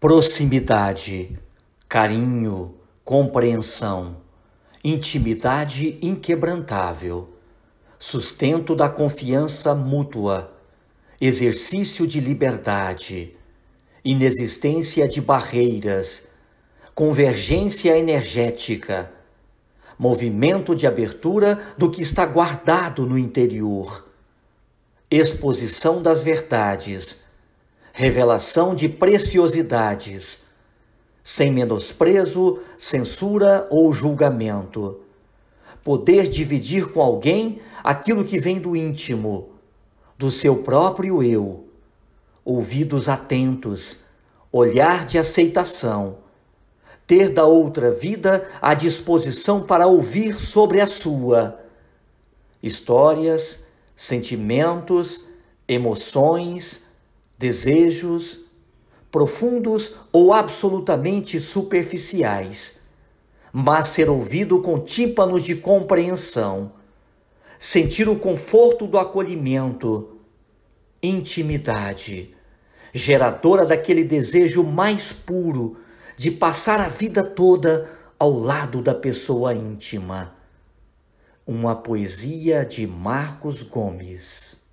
proximidade, carinho, compreensão, intimidade inquebrantável, sustento da confiança mútua, exercício de liberdade, inexistência de barreiras, convergência energética, movimento de abertura do que está guardado no interior, exposição das verdades revelação de preciosidades, sem menosprezo, censura ou julgamento. Poder dividir com alguém aquilo que vem do íntimo, do seu próprio eu. Ouvidos atentos, olhar de aceitação. Ter da outra vida a disposição para ouvir sobre a sua. Histórias, sentimentos, emoções, desejos profundos ou absolutamente superficiais, mas ser ouvido com tímpanos de compreensão, sentir o conforto do acolhimento, intimidade, geradora daquele desejo mais puro de passar a vida toda ao lado da pessoa íntima. Uma poesia de Marcos Gomes.